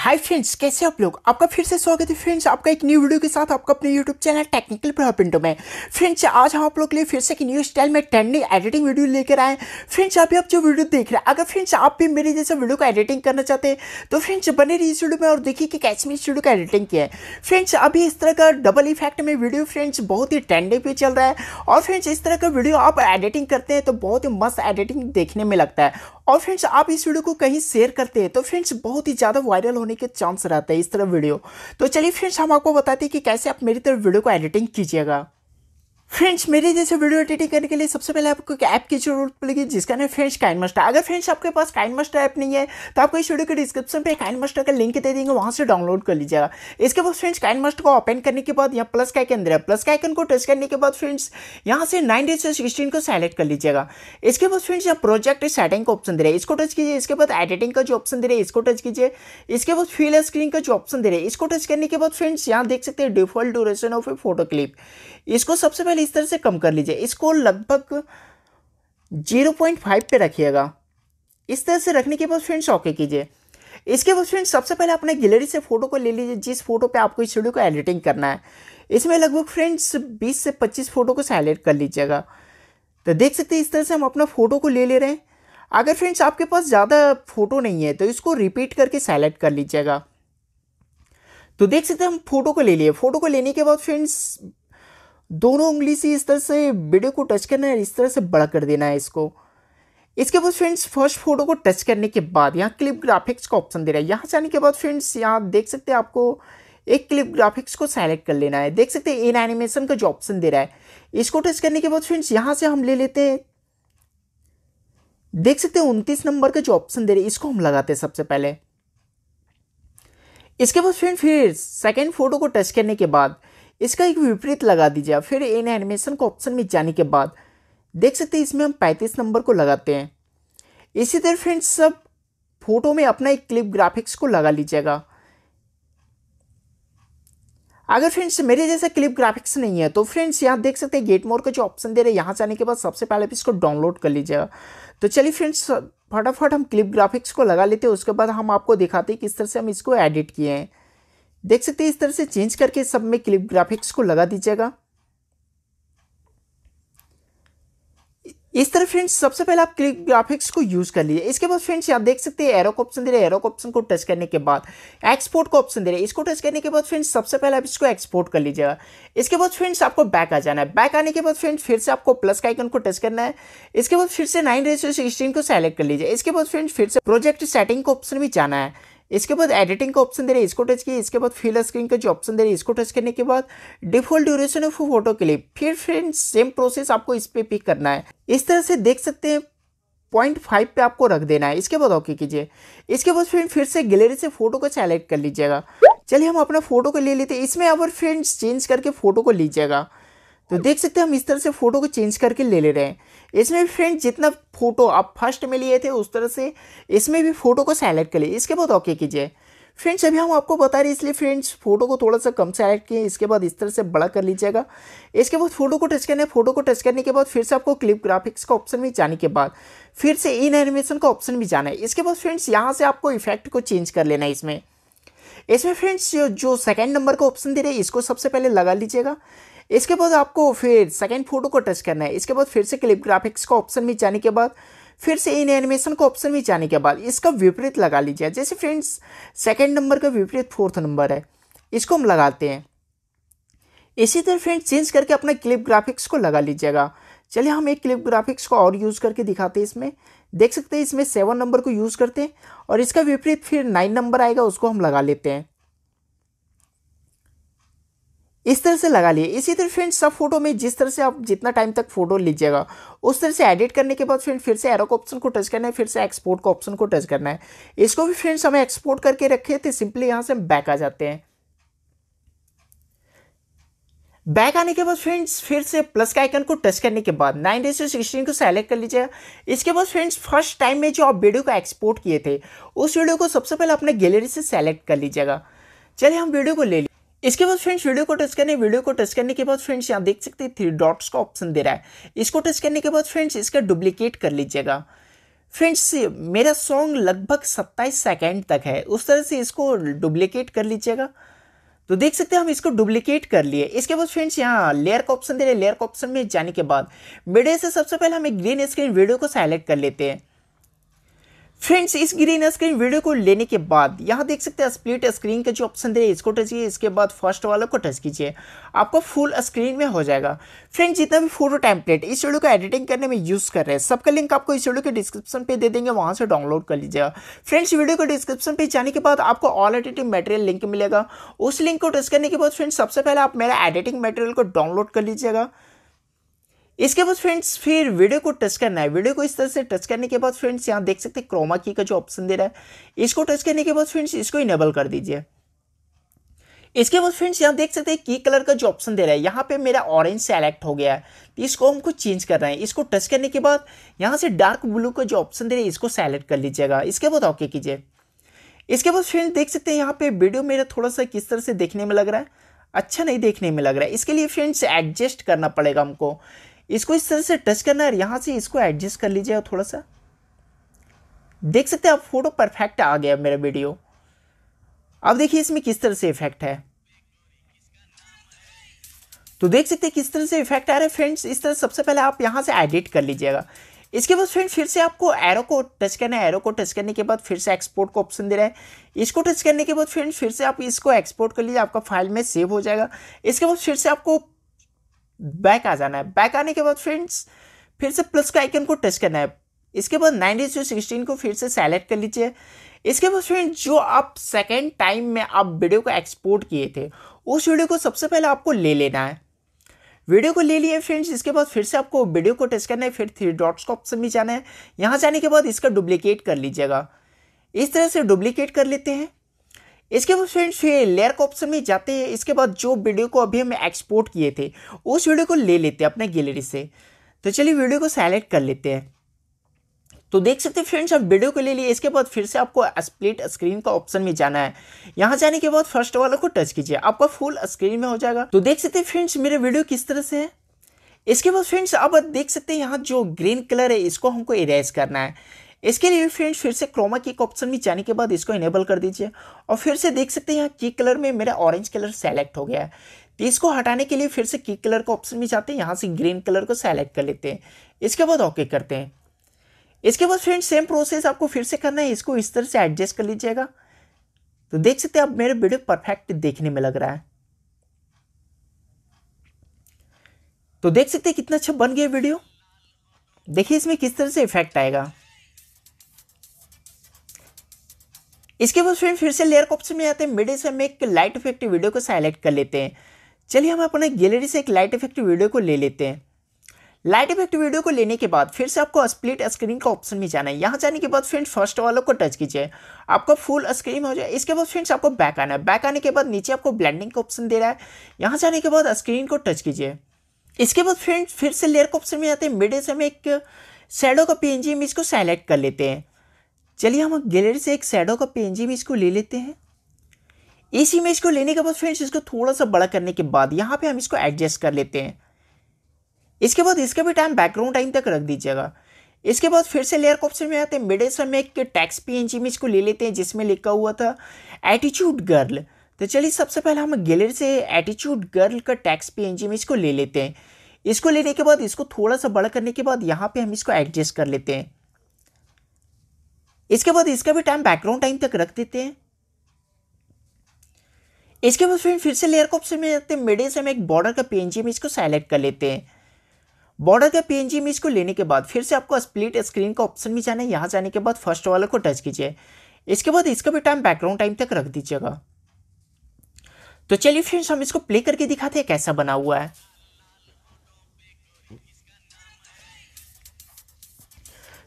hi friends कैसे आप लोग आपका फिर से स्वागत है फ्रेंड्स आपका एक न्यू वीडियो के साथ आपका अपने यूट्यूब चैनल टेक्निकल प्रभापिंटो में फ्रेंड्स आज हम आप लोग के लिए फिर से एक न्यू स्टाइल में ट्रेंडिंग एडिटिंग वीडियो लेकर आए फ्रेंड्स अभी आप जो वीडियो देख रहे हैं अगर फ्रेंड्स आप भी मेरे जैसे वीडियो का एडिटिंग करना चाहते हैं तो फ्रेंड्स बने रही इस वीडियो में और देखिए कि कैसे मैंने इस वीडियो का एडिटिंग किया है फ्रेंड्स अभी इस तरह का डबल इफेक्ट में वीडियो फ्रेंड्स बहुत ही ट्रेंडिंग पे चल रहा है और फ्रेंड्स इस तरह का वीडियो आप एडिटिंग करते हैं तो बहुत ही मस्त एडिटिंग देखने में लगता है और फ्रेंड्स आप इस वीडियो को कहीं शेयर करते हैं तो फ्रेंड्स बहुत ही ज़्यादा वायरल होने के चांस रहता है इस तरह वीडियो तो चलिए फ्रेंड्स हम आपको बताते हैं कि कैसे आप मेरी तरफ वीडियो को एडिटिंग कीजिएगा फ्रेंड्स मेरे जैसे वीडियो एडिटिंग करने के लिए सबसे पहले आपको एक ऐप की जरूरत पड़ेगी जिसका नाम फ्रेंड्स काइन मास्टर अगर फ्रेंड्स आपके पास काइन मास्टर ऐप नहीं है तो आपको इस वीडियो के डिस्क्रिप्शन पे काइन मास्टर का लिंक दे देंगे वहाँ से डाउनलोड कर लीजिएगा इसके बाद फ्रेंड्स काइन मास्टर को ओपन करने के बाद यहाँ प्लस का आइकन दे रहा है प्लस का आइकन को टच करने के बाद फ्रेंड्स यहाँ से नाइन डेज से सिक्सटीन को सेलेक्ट कर लीजिएगा इसके बाद फ्रेंड्स यहाँ प्रोजेक्ट सेटिंग का ऑप्शन दे रहा है इसको टच कीजिए इसके बाद एडिटिंग का जो ऑप्शन दे रहा है इसको टच कीजिए इसके बाद फिल स्क्रीन का जो ऑप्शन दे रहा है इसको टच करने के बाद फ्रेंड्स यहाँ देख सकते हैं default duration of a photo clip इसको सबसे पहले फिर इस तरह से कम कर लीजिए इसको लगभग जीरो पॉइंट फाइव पर रखिएगा इस तरह से रखने के बाद फ्रेंड्स ओके कीजिए इसके बाद फ्रेंड्स सबसे पहले अपने गैलरी से फोटो को ले लीजिए जिस फोटो पे आपको इस वीडियो को एडिटिंग करना है इसमें लगभग फ्रेंड्स 20 से 25 फोटो को सेलेक्ट कर लीजिएगा तो देख सकते हैं इस तरह से हम अपना फ़ोटो को ले ले रहे हैं अगर फ्रेंड्स आपके पास ज़्यादा फ़ोटो नहीं है तो इसको रिपीट करके सेलेक्ट कर लीजिएगा तो देख सकते हैं हम फ़ोटो को ले लिए फ़ोटो को लेने के बाद फ्रेंड्स दोनों उंगली से इस तरह से वीडियो को टच करना है इस तरह से बड़ा कर देना है इसको इसके बाद फ्रेंड्स फर्स्ट फोटो को टच करने के बाद यहाँ क्लिप ग्राफिक्स का ऑप्शन दे रहा है यहाँ जाने के बाद फ्रेंड्स यहाँ देख सकते हैं आपको एक क्लिप ग्राफिक्स को सेलेक्ट कर लेना है देख सकते हैं इन एनिमेशन का जो ऑप्शन दे रहा है इसको टच करने के बाद फ्रेंड्स यहाँ से हम ले लेते हैं देख सकते हैं उनतीस नंबर का जो ऑप्शन दे रहे इसको हम लगाते हैं सबसे पहले इसके बाद फ्रेंड फिर सेकेंड फोटो को टच करने के बाद इसका एक विपरीत लगा दीजिए फिर इन एनिमेशन को ऑप्शन में जाने के बाद देख सकते हैं इसमें हम पैंतीस नंबर को लगाते हैं इसी तरह फ्रेंड्स सब फोटो में अपना एक क्लिप ग्राफिक्स को लगा लीजिएगा अगर फ्रेंड्स मेरे जैसा क्लिप ग्राफिक्स नहीं है तो फ्रेंड्स यहाँ देख सकते हैं गेट मोर का जो ऑप्शन दे रहे हैं यहाँ जाने के बाद सबसे पहले भी इसको डाउनलोड कर लीजिएगा तो चलिए फ्रेंड्स फटाफट हम क्लिप ग्राफिक्स को लगा लेते हैं उसके बाद हम आपको दिखाते हैं किस तरह से हम इसको एडिट किए हैं देख सकते हैं इस तरह से चेंज करके सब में क्लिप ग्राफिक्स को लगा दीजिएगा इस तरह फ्रेंड्स सबसे पहले आप क्लिक ग्राफिक्स को यूज कर लीजिए इसके बाद फ्रेंड्स आप देख सकते हैं एरो का ऑप्शन दे रहे एरो ऑप्शन को टच करने के बाद एक्सपोर्ट का ऑप्शन दे रहे हैं इसको टच करने के बाद फ्रेंड्स सबसे पहले आप इसको एक्सपोर्ट कर लीजिएगा इसके बाद फ्रेंड्स आपको बैक आ जाना है बैक आने के बाद फ्रेंड्स फिर से आपको प्लस का आइकन को टच करना है इसके बाद फिर से नाइन रेसो सिक्सटीन को सेलेक्ट कर लीजिए इसके बाद फ्रेंड्स फिर से प्रोजेक्ट सेटिंग का ऑप्शन भी जाना है इसके बाद एडिटिंग का ऑप्शन दे रहे हैं इसको टच किया इसके बाद फिल स्क्रीन का जो ऑप्शन दे रहे हैं इसको टच करने के बाद default duration of photo clip फिर फ्रेंड सेम प्रोसेस आपको इस पर पिक करना है इस तरह से देख सकते हैं पॉइंट फाइव पे आपको रख देना है इसके बाद ओके कीजिए इसके बाद फ्रेंड फिर से गैलरी से फोटो को सेलेक्ट कर लीजिएगा चलिए हम अपना फोटो को ले लेते हैं इसमें अब फ्रेंड्स चेंज करके फोटो को लीजिएगा तो देख सकते हैं हम इस तरह से फ़ोटो को चेंज करके ले ले रहे हैं इसमें भी फ्रेंड जितना फ़ोटो आप फर्स्ट में लिए थे उस तरह से इसमें भी फ़ोटो को सेलेक्ट करिए इसके बाद ओके कीजिए फ्रेंड्स अभी हम आपको बता रहे हैं इसलिए फ्रेंड्स फोटो को थोड़ा सा कम सेलेक्ट किए इसके बाद इस तरह से बड़ा कर लीजिएगा इसके बाद फोटो को टच करना है फोटो को टच करने के बाद फिर से आपको क्लिप ग्राफिक्स का ऑप्शन में जाने के बाद फिर से इन एनिमेशन का ऑप्शन भी जाना है इसके बाद फ्रेंड्स यहाँ से आपको इफेक्ट को चेंज कर लेना है इसमें इसमें फ्रेंड्स जो सेकेंड नंबर का ऑप्शन दे रहे हैं इसको सबसे पहले लगा लीजिएगा इसके बाद आपको फिर सेकेंड फोटो को टच करना है इसके बाद फिर से क्लिप ग्राफिक्स का ऑप्शन में जाने के बाद फिर से इन एनिमेशन को ऑप्शन में जाने के बाद इसका विपरीत लगा लीजिए जैसे फ्रेंड्स सेकेंड नंबर का विपरीत फोर्थ नंबर है इसको हम लगाते हैं इसी तरह फ्रेंड्स चेंज करके अपना क्लिप ग्राफिक्स को लगा लीजिएगा चलिए हम एक क्लिप ग्राफिक्स को और यूज़ करके दिखाते हैं इसमें देख सकते हैं इसमें सेवन नंबर को यूज़ करते हैं और इसका विपरीत फिर नाइन नंबर आएगा उसको हम लगा लेते हैं इस तरह से लगा लिए इसी तरह फ्रेंड्स सब फोटो में जिस तरह से आप जितना टाइम तक फोटो लीजिएगा उस तरह से एडिट करने के बाद फ्रेंड फिर से एरो को ऑप्शन को टच करना है फिर से एक्सपोर्ट का ऑप्शन को टच करना है इसको भी फ्रेंड्स हमें एक्सपोर्ट करके रखे थे सिंपली यहाँ से हम बैक आ जाते हैं बैक आने के बाद फ्रेंड्स फिर से प्लस के आइकन को टच करने के बाद नाइन डे से सिक्सटीन को सेलेक्ट कर लीजिएगा इसके बाद फ्रेंड्स फर्स्ट टाइम में जो आप वीडियो को एक्सपोर्ट किए थे उस वीडियो को सबसे पहले अपने गैलरी से सेलेक्ट कर लीजिएगा चलिए हम वीडियो को ले ली इसके बाद फ्रेंड्स वीडियो को टच करने वीडियो को टच करने के बाद फ्रेंड्स यहाँ देख सकते हैं थ्री डॉट्स का ऑप्शन दे रहा है इसको टच करने के बाद फ्रेंड्स इसका डुप्लीकेट कर लीजिएगा फ्रेंड्स मेरा सॉन्ग लगभग सत्ताईस सेकेंड तक है उस तरह से इसको डुप्लीकेट कर लीजिएगा तो देख सकते हैं हम इसको डुप्लीकेट कर लिए इसके बाद फ्रेंड्स यहाँ लेयर का ऑप्शन दे रहे हैं लेयर का ऑप्शन में जाने के बाद मीडिया से सबसे पहले हम एक ग्रीन स्क्रीन वीडियो को सेलेक्ट कर लेते हैं फ्रेंड्स इस ग्रीन स्क्रीन वीडियो को लेने के बाद यहाँ देख सकते हैं स्प्लिट स्क्रीन का जो ऑप्शन दे इसको टच कीजिए इसके बाद फर्स्ट वाले को टच कीजिए आपको फुल स्क्रीन में हो जाएगा फ्रेंड्स जितना भी फोटो टैंपलेट इस वीडियो को एडिटिंग करने में यूज़ कर रहे हैं सबका लिंक आपको इस वीडियो के डिस्क्रिप्शन पे दे देंगे वहाँ से डाउनलोड कर लीजिएगा फ्रेंड्स वीडियो को डिस्क्रिप्शन पर जाने के बाद आपको ऑल एडिटिंग मटेरियल लिंक मिलेगा उस लिंक को टच करने के बाद फ्रेंड्स सबसे पहले आप मेरा एडिटिंग मटेरियल को डाउनलोड कर लीजिएगा इसके बाद फ्रेंड्स फिर वीडियो को टच करना है वीडियो को इस तरह से टच करने के बाद फ्रेंड्स यहाँ देख सकते हैं क्रोमा की का जो ऑप्शन दे रहा है इसको टच करने के बाद फ्रेंड्स इसको इनेबल कर दीजिए इसके बाद फ्रेंड्स यहाँ देख सकते हैं की कलर का जो ऑप्शन दे रहा है यहाँ पे मेरा ऑरेंज सेलेक्ट हो गया है इसको हमको चेंज कर रहे हैं इसको टच करने के बाद यहाँ से डार्क ब्लू का जो ऑप्शन दे रहा है इसको सेलेक्ट कर लीजिएगा इसके बाद ओके कीजिए इसके बाद फ्रेंड्स देख सकते हैं यहाँ पे वीडियो मेरा थोड़ा सा किस तरह से देखने में लग रहा है अच्छा नहीं देखने में लग रहा है इसके लिए फ्रेंड्स एडजस्ट करना पड़ेगा हमको इसको इस तरह से टच करना है यहां से इसको एडजस्ट कर लीजिए थोड़ा सा देख सकते हैं आप फोटो परफेक्ट आ गया मेरा वीडियो अब देखिए इसमें किस तरह से इफेक्ट है तो देख सकते हैं किस तरह से इफेक्ट आ रहा है फ्रेंड्स इस तरह सबसे पहले आप यहां से एडिट कर लीजिएगा इसके बाद फ्रेंड फिर से आपको एरो को टच करना है एरो को टच करने के बाद फिर से एक्सपोर्ट को ऑप्शन दे रहा है इसको टच करने के बाद फ्रेंड फिर से आप इसको एक्सपोर्ट कर लीजिए आपका फाइल में सेव हो जाएगा इसके बाद फिर से आपको बैक आ जाना है बैक आने के बाद फ्रेंड्स फिर से प्लस का आइकन को टच करना है इसके बाद नाइनटीन टू सिक्सटीन को फिर से सेलेक्ट कर लीजिए इसके बाद फ्रेंड्स जो आप सेकेंड टाइम में आप वीडियो को एक्सपोर्ट किए थे उस वीडियो को सबसे पहले आपको ले लेना है वीडियो को ले लिए फ्रेंड्स इसके बाद फिर से आपको वीडियो को टच करना है फिर थ्री डॉट्स का ऑप्शन भी जाना है यहाँ जाने के बाद इसका डुप्लीकेट कर लीजिएगा इस तरह से डुप्लीकेट कर लेते हैं इसके बाद फ्रेंड्स ये लेयर का ऑप्शन में जाते हैं इसके बाद जो वीडियो को अभी हम एक्सपोर्ट किए थे उस वीडियो को ले लेते हैं अपने गैलरी से तो चलिए वीडियो को सेलेक्ट कर लेते हैं तो देख सकते हैं फ्रेंड्स हम वीडियो को ले लिए इसके बाद फिर से आपको स्प्लिट स्क्रीन का ऑप्शन में जाना है यहाँ जाने के बाद फर्स्ट वाला को टच कीजिए आपका फुल स्क्रीन में हो जाएगा तो देख सकते हैं फ्रेंड्स मेरे वीडियो किस तरह से है इसके बाद फ्रेंड्स अब देख सकते हैं यहाँ जो ग्रीन कलर है इसको हमको इरेज करना है इसके लिए फ्रेंड्स फिर से क्रोमा की ऑप्शन में जाने के बाद इसको इनेबल कर दीजिए और फिर से देख सकते हैं यहाँ की कलर में मेरा ऑरेंज कलर सेलेक्ट हो गया है तो इसको हटाने के लिए फिर से की कलर का ऑप्शन में जाते हैं यहाँ से ग्रीन कलर को सेलेक्ट कर लेते हैं इसके बाद ओके करते हैं इसके बाद फ्रेंड्स सेम प्रोसेस आपको फिर से करना है इसको इस तरह से एडजस्ट कर लीजिएगा तो देख सकते हैं अब मेरा वीडियो परफेक्ट देखने में लग रहा है तो देख सकते हैं कितना अच्छा बन गया वीडियो देखिए इसमें किस तरह से इफेक्ट आएगा इसके बाद फ्रेंड फिर से लेयर के ऑप्शन में आते हैं मिडिल से हम एक लाइट इफेक्ट वीडियो को सेलेक्ट कर लेते हैं चलिए हम अपने गैलरी से एक लाइट इफेक्ट वीडियो को ले लेते हैं लाइट इफेक्ट वीडियो को लेने के बाद फिर से आपको स्प्लिट स्क्रीन का ऑप्शन में जाना है यहाँ जाने के बाद फ्रेंड्स फर्स्ट वालों को टच कीजिए आपका फुल स्क्रीन हो जाए इसके बाद फ्रेंड्स आपको बैक आना है बैक आने के बाद नीचे आपको ब्लैंडिंग का ऑप्शन दे रहा है यहाँ जाने के बाद स्क्रीन को टच कीजिए इसके बाद फ्रेंड्स फिर से लेयर का ऑप्शन में आते हैं मिडे से हम एक शेडो का P N G image select कर लेते हैं चलिए हम गैलरी से एक सैडो का पेंजी में इसको ले लेते हैं इस इमेज को लेने के बाद फ्रेंड्स इसको थोड़ा सा बड़ा करने के बाद यहाँ पे हम इसको एडजस्ट कर लेते हैं इसके बाद इसका भी टाइम बैकग्राउंड टाइम तक रख दीजिएगा इसके बाद फिर से लेयर ऑप्शन में आते हैं सर में एक टैक्स पीएनजी में इसको ले लेते हैं जिसमें लिखा हुआ था एटीट्यूड गर्ल तो चलिए सबसे पहले हम गैलरी से एटीट्यूड गर्ल का टैक्स पीएनजी में इसको ले लेते हैं इसको लेने के बाद इसको थोड़ा सा बड़ा करने के बाद यहाँ पे हम इसको एडजस्ट कर लेते हैं इसके बाद इसका भी टाइम बैकग्राउंड टाइम तक रख देते हैं इसके बाद फिर फिर से लेयर को ऑप्शन में जाते हैं मिडे से हम एक बॉर्डर का पीएनजी में इसको सेलेक्ट कर लेते हैं बॉर्डर का पीएनजी में इसको लेने के बाद फिर से आपको स्प्लिट स्क्रीन का ऑप्शन में जाना है यहाँ जाने के बाद फर्स्ट वाले को टच कीजिए इसके बाद इसका भी टाइम बैकग्राउंड टाइम तक रख दीजिएगा तो चलिए फ्रेंड्स हम इसको प्ले करके दिखाते हैं कैसा बना हुआ है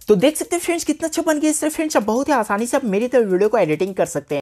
तो देख सकते हैं फ्रेंड्स कितना अच्छा बन गया इससे फ्रेंड्स आप बहुत ही आसानी से आप मेरी तरह वीडियो को एडिटिंग कर सकते हैं